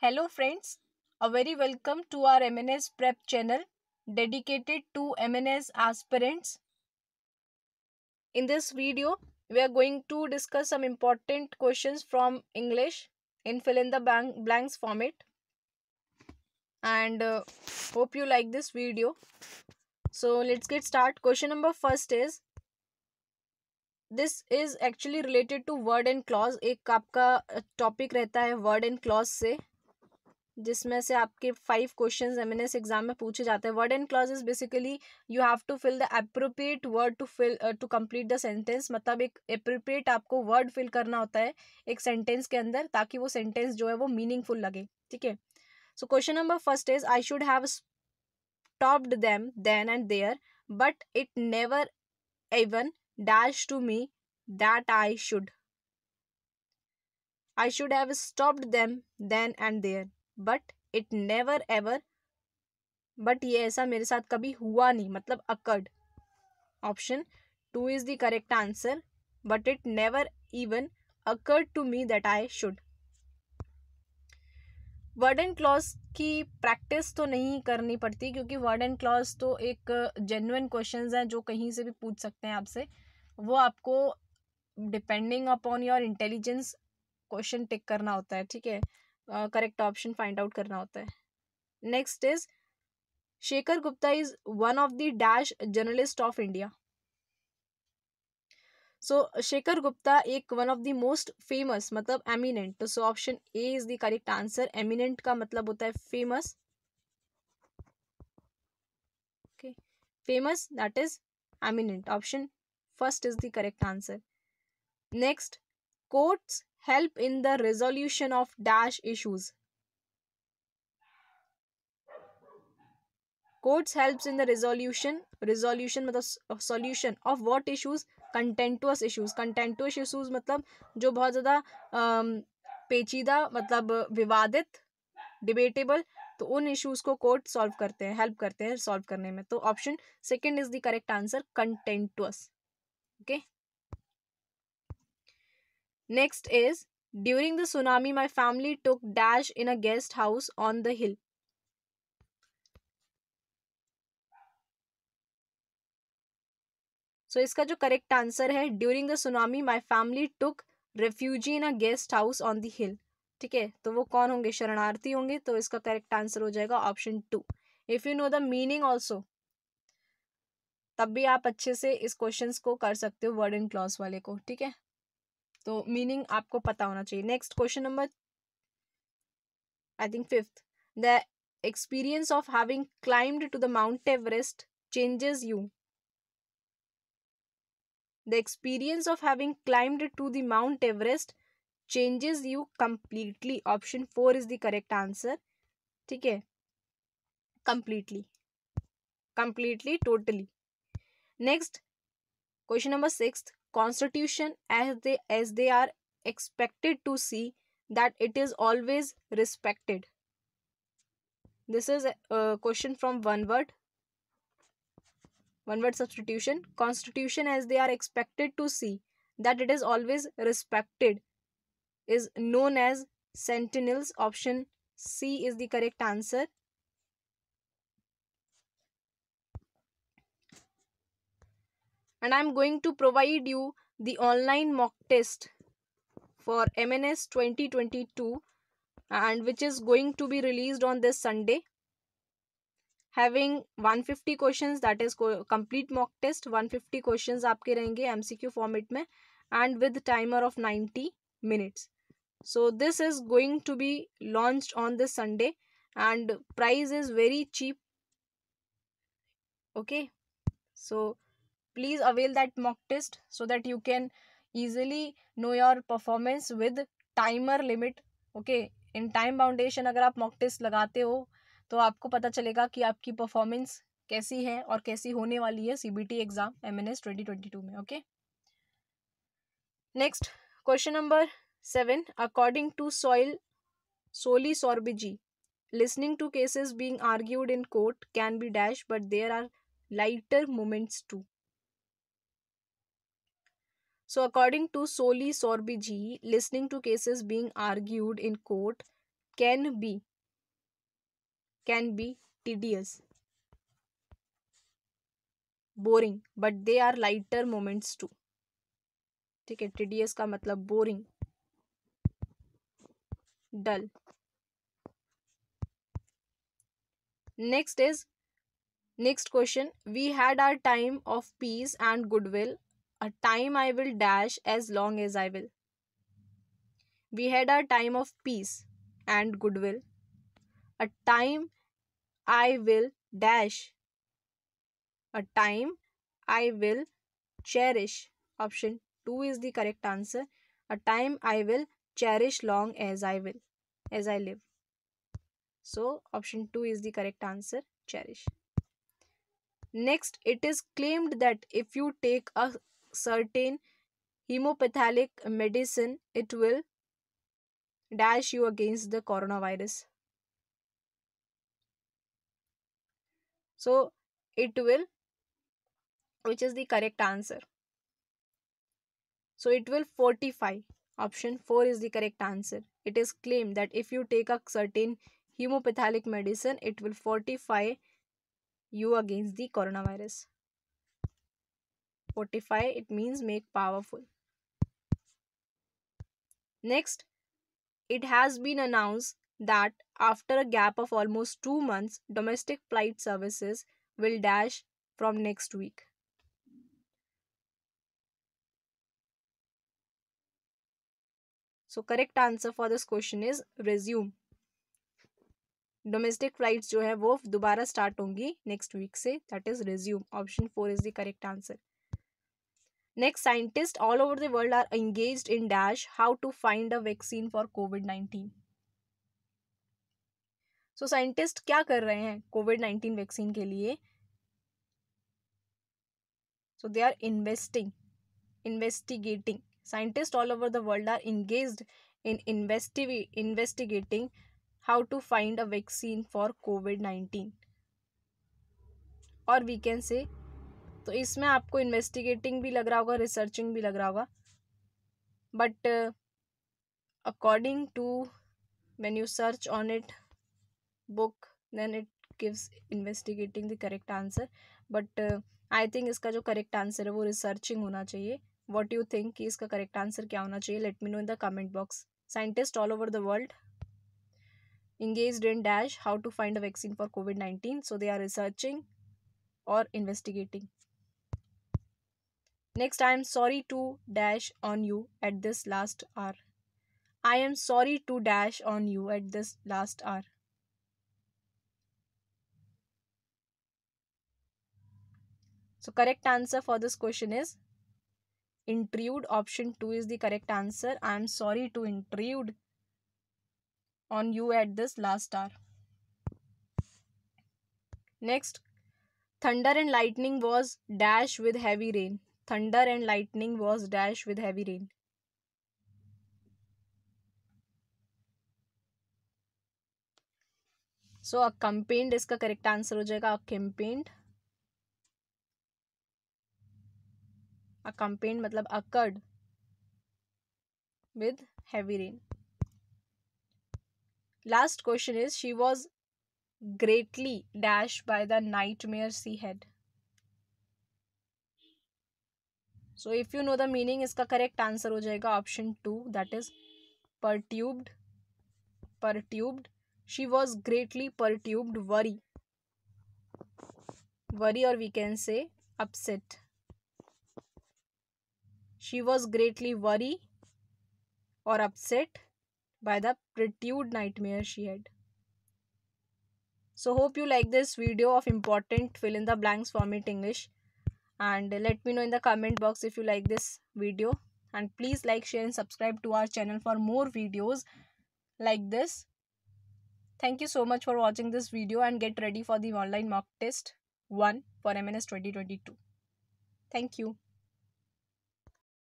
Hello friends, a very welcome to our MNS prep channel dedicated to MNS aspirants. In this video, we are going to discuss some important questions from English in fill in the blank blanks format. And uh, hope you like this video. So let's get start. Question number first is this is actually related to word and clause. एक आपका topic रहता है word and clause से जिसमें से आपके five question M exam में पूछे जाते हैं word and is basically you have to fill the appropriate word to fill to complete the sentence मतलब एक अप्रोप्रिएट आपको वर्ड फिल करना होता है एक सेंटेंस के अंदर ताकि वो सेंटेंस जो है वो मीनिंगफुल लगे ठीक है so question number first is I should have topped them then and there but it never even dash to me that I should I should have stopped them then and there but it never ever but ये ऐसा मेरे साथ कभी हुआ नहीं मतलब occurred option two is the correct answer but it never even occurred to me that I should word and clause की practice तो नहीं करनी पड़ती क्योंकि वर्ड एंड क्लॉज तो एक जेन्युन क्वेश्चन हैं जो कहीं से भी पूछ सकते हैं आपसे वो आपको depending upon your intelligence question tick करना होता है ठीक है करेक्ट ऑप्शन फाइंड आउट करना होता है next is Shekhar Gupta is one of the dash journalist of India so Shekhar Gupta एक one of the most famous मतलब eminent so option A is the correct answer eminent का मतलब होता है famous okay famous that is eminent option first is the correct answer next quotes help in the resolution of dash issues. Codes helps in the resolution, resolution मतलब solution of what issues? Contentious issues. Contentious issues मतलब जो बहुत ज़्यादा पेचीदा मतलब विवादित debatable तो उन इश्यूज को कोर्ट सॉल्व करते हैं हेल्प करते हैं सॉल्व करने में तो option second is the correct answer contentious okay next is during the tsunami my family took dash in a guest house on the hill so इसका जो करेक्ट आंसर है during the tsunami my family took refugee in a guest house on the hill ठीक है तो वो कौन होंगे शरणार्थी होंगे तो इसका करेक्ट आंसर हो जाएगा option two if you know the meaning also तब भी आप अच्छे से इस क्वेश्चन को कर सकते हो वर्ड एंड क्लॉज वाले को ठीक है तो मीनिंग आपको पता होना चाहिए next question number I think fifth the experience of having climbed to the Mount Everest changes you the experience of having climbed to the Mount Everest changes you completely option four is the correct answer ठीक है completely completely totally next question number six constitution as they as they are expected to see that it is always respected this is a question from one word one word substitution constitution as they are expected to see that it is always respected is known as sentinels option c is the correct answer and I'm going to provide you the online mock test for MNS 2022 and which is going to be released on this Sunday having 150 questions that is complete mock test 150 questions आपके रहेंगे MCQ format में and with timer of 90 minutes so this is going to be launched on this Sunday and price is very cheap okay so please avail that mock test so that you can easily know your performance with timer limit okay in time बाउंडेशन अगर आप mock test लगाते हो तो आपको पता चलेगा कि आपकी परफॉर्मेंस कैसी है और कैसी होने वाली है C B T exam M N S twenty twenty two में okay next question number seven according to soil solely सॉर्बिजी listening to cases being argued in court can be dash but there are lighter moments too So, according to Soli Sorbiji, listening to cases being argued in court can be can be tedious, boring, but they are lighter moments too. ठीक है tedious का मतलब boring dull next is next question we had our time of peace and goodwill a time I will dash as long as I will. We had our time of peace and goodwill. A time I will dash. A time I will cherish. Option 2 is the correct answer. A time I will cherish long as I will, as I live. So, option 2 is the correct answer cherish. Next, it is claimed that if you take a certain hemopathic medicine, it will dash you against the coronavirus. So it will, which is the correct answer. So it will fortify. Option 4 is the correct answer. It is claimed that if you take a certain hemopathic medicine, it will fortify you against the coronavirus fortify, it means make powerful. Next, it has been announced that after a gap of almost two months, domestic flight services will dash from next week. So correct answer for this question is resume. Domestic flights जो है वो दोबारा start होंगी next week से that is resume option four is the correct answer next scientists all over the world are engaged in dash how to find a vaccine for covid-19 so so, scientist क्या कर रहे हैं COVID nineteen vaccine के लिए so they are investing investigating scientist all over the world are engage in इन्वेस्टिवी investigating how to find a vaccine for COVID nineteen और we can say तो इसमें आपको इन्वेस्टिगेटिंग भी लग रहा होगा रिसर्चिंग भी लग रहा होगा but according to when you search on it book then it gives investigating the correct answer but I think इसका जो करेक्ट आंसर है वो रिसर्चिंग होना चाहिए वॉट यू थिंक कि इसका करेक्ट आंसर क्या होना चाहिए let me know in the comment box scientist all over the world engage in dash how to find a vaccine for COVID nineteen so they are researching और investigating Next, I am sorry to dash on you at this last hour. I am sorry to dash on you at this last hour. So correct answer for this question is intrude. Option 2 is the correct answer. I am sorry to intrude on you at this last hour. Next, thunder and lightning was dash with heavy rain. Thunder and lightning was dashed with heavy rain. So accompanied इसका correct answer हो जाएगा accompanied accompanied मतलब accord with heavy rain last question is she was greatly dash by the nightmare she had So, if you know the meaning, इसका correct answer हो जाएगा option two, that is perturbed. Perturbed. She was greatly perturbed, perturbed worry worry or we can say upset she was greatly worried or upset by the pretend nightmare she had so hope you like this video of important fill in the blanks format english and let me know in the comment box if you like this video and please like share and subscribe to our channel for more videos like this thank you so much for watching this video and get ready for the online mock test 1 for mns 2022 thank you